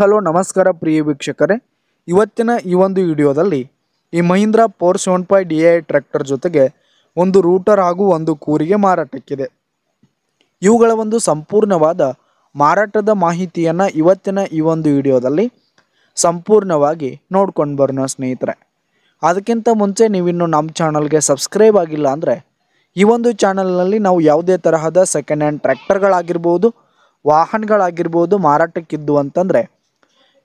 hello ನಮಸ್ಕಾರ ಪ್ರಿಯ ವೀಕ್ಷಕರೇ ಇವತ್ತಿನ ಈ ಒಂದು ವಿಡಿಯೋದಲ್ಲಿ ಈ Mahindra four seven five D I tractor ಜೊತೆಗೆ ಒಂದು ರೂಟರ್ ಹಾಗೂ ಒಂದು ಕೂರಿಗೆ ಮಾರಾಟಕ್ಕಿದೆ ಇವುಗಳ ಒಂದು ಸಂಪೂರ್ಣವಾದ ಮಾರಾಟದ ಮಾಹಿತಿಯನ್ನು ಇವತ್ತಿನ ಈ ಒಂದು ವಿಡಿಯೋದಲ್ಲಿ ಸಂಪೂರ್ಣವಾಗಿ ನೋಡ್ಕೊಂಡು ಬರೋಣ ಸ್ನೇಹಿತರೆ ಅದಕ್ಕಿಂತ ಮುಂಚೆ ನೀವಿನ್ನು ನಮ್ಮ ಚಾನಲ್ಗೆ ಸಬ್ಸ್ಕ್ರೈಬ್ ಆಗಿಲ್ಲ ಅಂದರೆ ಈ ಒಂದು ಚಾನಲ್ನಲ್ಲಿ ನಾವು ಯಾವುದೇ ತರಹದ ಸೆಕೆಂಡ್ ಹ್ಯಾಂಡ್ ಟ್ರ್ಯಾಕ್ಟರ್ಗಳಾಗಿರ್ಬೋದು ವಾಹನಗಳಾಗಿರ್ಬೋದು ಮಾರಾಟಕ್ಕಿದ್ದು ಅಂತಂದರೆ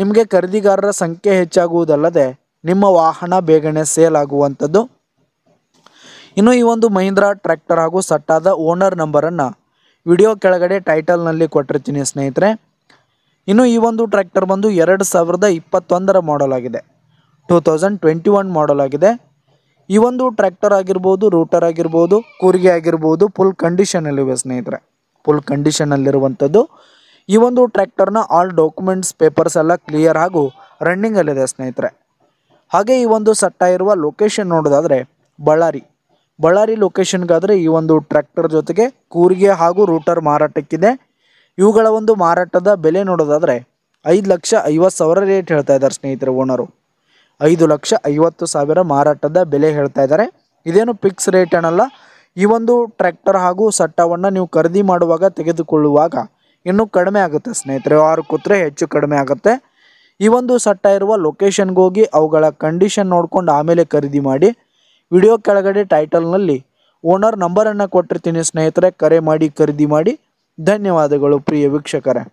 ನಿಮಗೆ ಖರೀದಿಗಾರರ ಸಂಖ್ಯೆ ಹೆಚ್ಚಾಗುವುದಲ್ಲದೆ ನಿಮ್ಮ ವಾಹನ ಬೇಗನೆ ಸೇಲ್ ಆಗುವಂಥದ್ದು ಇನ್ನು ಈ ಒಂದು ಮಹೀಂದ್ರಾ ಟ್ರ್ಯಾಕ್ಟರ್ ಹಾಗೂ ಸಟ್ಟಾದ ಓನರ್ ನಂಬರನ್ನು ವಿಡಿಯೋ ಕೆಳಗಡೆ ಟೈಟಲ್ನಲ್ಲಿ ಕೊಟ್ಟಿರ್ತೀನಿ ಸ್ನೇಹಿತರೆ ಇನ್ನು ಈ ಒಂದು ಟ್ರ್ಯಾಕ್ಟರ್ ಬಂದು ಎರಡು ಸಾವಿರದ ಇಪ್ಪತ್ತೊಂದರ ಮಾಡಲ್ ಆಗಿದೆ two thousand twenty one model ಆಗಿದೆ ಈ ಒಂದು ಟ್ರ್ಯಾಕ್ಟರ್ ಆಗಿರ್ಬೋದು ರೂಟರ್ ಆಗಿರ್ಬೋದು ಕೂರಿಗೆ ಆಗಿರ್ಬೋದು ಫುಲ್ ಕಂಡೀಷನಲ್ಲಿವೆ ಸ್ನೇಹಿತರೆ ಫುಲ್ ಕಂಡೀಷನಲ್ಲಿರುವಂಥದ್ದು ಈ ಒಂದು ಟ್ರ್ಯಾಕ್ಟರ್ನ ಆಲ್ ಡಾಕ್ಯುಮೆಂಟ್ಸ್ ಪೇಪರ್ಸ್ ಎಲ್ಲ ಕ್ಲಿಯರ್ ಹಾಗೂ ರನ್ನಿಂಗಲ್ಲಿದೆ ಸ್ನೇಹಿತರೆ ಹಾಗೆ ಈ ಒಂದು ಸಟ್ಟ ಇರುವ ಲೊಕೇಶನ್ ನೋಡೋದಾದರೆ ಬಳ್ಳಾರಿ ಬಳ್ಳಾರಿ ಲೊಕೇಶನ್ಗಾದರೆ ಈ ಒಂದು ಟ್ರ್ಯಾಕ್ಟರ್ ಜೊತೆಗೆ ಕೂರಿಗೆ ಹಾಗೂ ರೂಟರ್ ಮಾರಾಟಕ್ಕಿದೆ ಇವುಗಳ ಒಂದು ಮಾರಾಟದ ಬೆಲೆ ನೋಡೋದಾದರೆ ಐದು ಲಕ್ಷ ಐವತ್ತು ಸಾವಿರ ರೇಟ್ ಹೇಳ್ತಾ ಇದ್ದಾರೆ ಸ್ನೇಹಿತರೆ ಓನರು ಐದು ಲಕ್ಷ ಐವತ್ತು ಸಾವಿರ ಮಾರಾಟದ ಬೆಲೆ ಹೇಳ್ತಾ ಇದ್ದಾರೆ ಇದೇನು ಫಿಕ್ಸ್ ರೇಟ್ ಏನಲ್ಲ ಈ ಒಂದು ಟ್ರ್ಯಾಕ್ಟರ್ ಹಾಗೂ ಸಟ್ಟವನ್ನು ನೀವು ಖರೀದಿ ಮಾಡುವಾಗ ತೆಗೆದುಕೊಳ್ಳುವಾಗ ಇನ್ನೂ ಕಡಿಮೆ ಆಗುತ್ತೆ ಸ್ನೇಹಿತರೆ ಆರು ಕೂತ್ರೆ ಹೆಚ್ಚು ಕಡಿಮೆ ಆಗುತ್ತೆ ಈ ಒಂದು ಸಟ್ಟ ಇರುವ ಲೊಕೇಶನ್ಗೆ ಹೋಗಿ ಅವುಗಳ ಕಂಡೀಷನ್ ನೋಡ್ಕೊಂಡು ಆಮೇಲೆ ಖರೀದಿ ಮಾಡಿ ವಿಡಿಯೋ ಕೆಳಗಡೆ ಟೈಟಲ್ನಲ್ಲಿ ಓನರ್ ನಂಬರನ್ನು ಕೊಟ್ಟಿರ್ತೀನಿ ಸ್ನೇಹಿತರೆ ಕರೆ ಮಾಡಿ ಖರೀದಿ ಮಾಡಿ ಧನ್ಯವಾದಗಳು ಪ್ರಿಯ ವೀಕ್ಷಕರೇ